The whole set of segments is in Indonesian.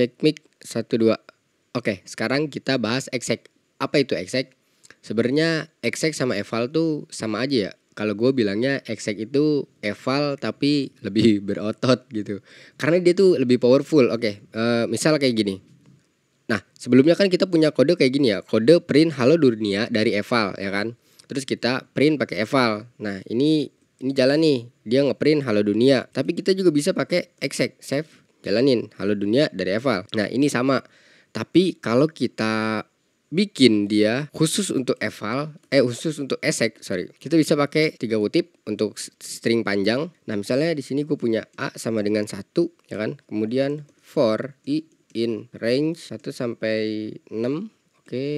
Cek mic 1 2. Oke, sekarang kita bahas exec. Apa itu exec? Sebenarnya exec sama eval tuh sama aja ya. Kalau gue bilangnya exec itu eval tapi lebih berotot gitu. Karena dia tuh lebih powerful. Oke, uh, misal kayak gini. Nah, sebelumnya kan kita punya kode kayak gini ya. Kode print halo dunia dari eval ya kan. Terus kita print pakai eval. Nah, ini ini jalan nih. Dia ngeprint halo dunia. Tapi kita juga bisa pakai exec save jalanin Halo Dunia dari Eval. Nah, ini sama. Tapi kalau kita bikin dia khusus untuk eval eh khusus untuk esek sorry kita bisa pakai tiga kutip untuk string panjang nah misalnya di sini gue punya a sama dengan satu ya kan kemudian for i in range 1 sampai 6 oke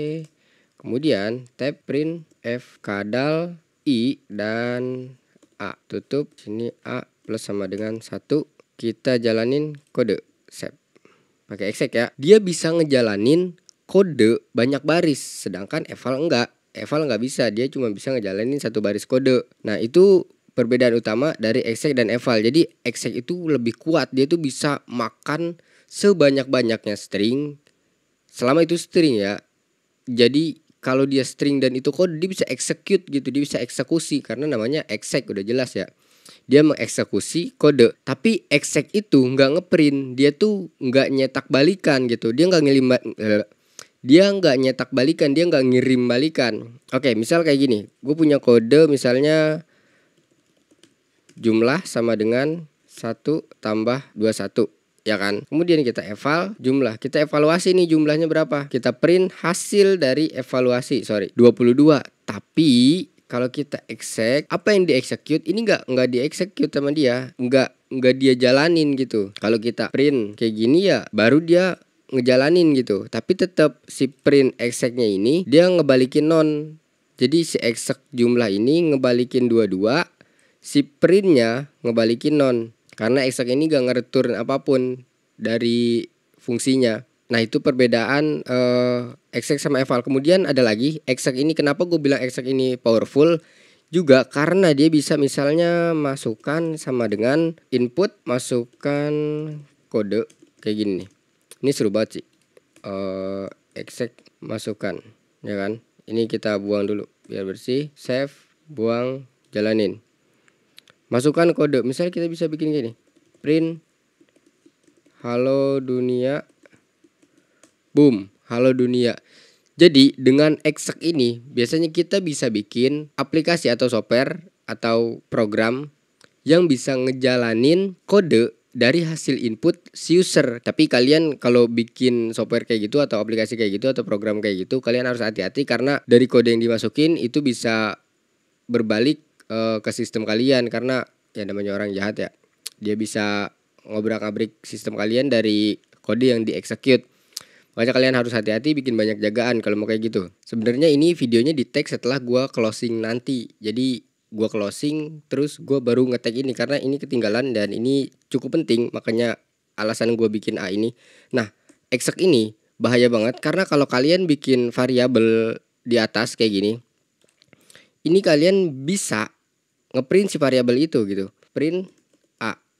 kemudian tab print f kadal i dan a tutup sini a plus sama dengan satu kita jalanin kode sep pakai exec ya dia bisa ngejalanin kode banyak baris sedangkan eval enggak eval enggak bisa dia cuma bisa ngejalanin satu baris kode nah itu perbedaan utama dari exec dan eval jadi exec itu lebih kuat dia tuh bisa makan sebanyak-banyaknya string selama itu string ya jadi kalau dia string dan itu kode dia bisa execute gitu dia bisa eksekusi karena namanya exec udah jelas ya dia mengeksekusi kode tapi exec itu nggak ngeprint dia tuh nggak nyetak balikan gitu dia nggak ngirim dia nggak nyetak balikan dia nggak ngirim balikan oke misal kayak gini gue punya kode misalnya jumlah sama dengan satu tambah dua satu ya kan kemudian kita eval jumlah kita evaluasi nih jumlahnya berapa kita print hasil dari evaluasi sorry 22 tapi kalau kita exec apa yang di execute ini nggak nggak di execute sama dia nggak nggak dia jalanin gitu kalau kita print kayak gini ya baru dia ngejalanin gitu tapi tetap si print execnya ini dia ngebalikin non jadi si exec jumlah ini ngebalikin dua-dua si printnya ngebalikin non karena exec ini gak ngereturn apapun dari fungsinya Nah itu perbedaan uh, exec sama eval. Kemudian ada lagi exec ini kenapa gue bilang exec ini powerful juga karena dia bisa misalnya masukkan sama dengan input masukkan kode kayak gini nih. Ini seru banget sih. Uh, exec masukkan ya kan. Ini kita buang dulu biar bersih. Save, buang, jalanin. Masukkan kode. Misalnya kita bisa bikin gini. Print halo dunia Boom, halo dunia. Jadi dengan exact ini biasanya kita bisa bikin aplikasi atau software atau program yang bisa ngejalanin kode dari hasil input si user. Tapi kalian kalau bikin software kayak gitu atau aplikasi kayak gitu atau program kayak gitu, kalian harus hati-hati karena dari kode yang dimasukin itu bisa berbalik e, ke sistem kalian karena ya namanya orang jahat ya. Dia bisa ngobrak-abrik sistem kalian dari kode yang dieksekut. Makanya kalian harus hati-hati bikin banyak jagaan kalau mau kayak gitu. Sebenarnya ini videonya di tag setelah gua closing nanti. Jadi gua closing terus gua baru ngetek ini karena ini ketinggalan dan ini cukup penting makanya alasan gua bikin A ini. Nah, exact ini bahaya banget karena kalau kalian bikin variabel di atas kayak gini ini kalian bisa ngeprint si variabel itu gitu. Print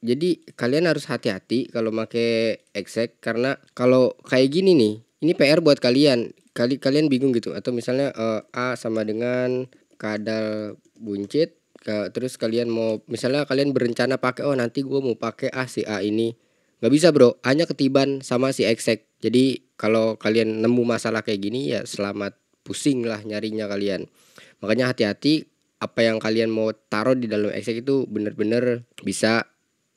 jadi kalian harus hati-hati kalau make exec karena kalau kayak gini nih ini PR buat kalian kali kalian bingung gitu atau misalnya uh, A sama dengan kadal buncit ke, terus kalian mau misalnya kalian berencana pakai oh nanti gue mau pakai A si A ini nggak bisa bro hanya ketiban sama si exec jadi kalau kalian nemu masalah kayak gini ya selamat pusing lah nyarinya kalian makanya hati-hati apa yang kalian mau taruh di dalam exec itu bener-bener bisa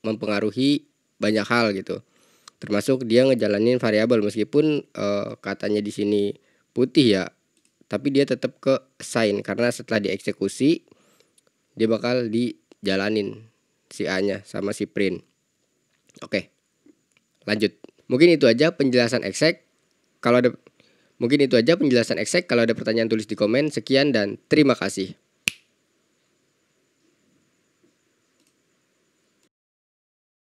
mempengaruhi banyak hal gitu termasuk dia ngejalanin variabel meskipun uh, katanya di sini putih ya tapi dia tetap ke sign karena setelah dieksekusi dia bakal dijalanin si A nya sama si print oke lanjut mungkin itu aja penjelasan exec. kalau ada mungkin itu aja penjelasan exec kalau ada pertanyaan tulis di komen sekian dan terima kasih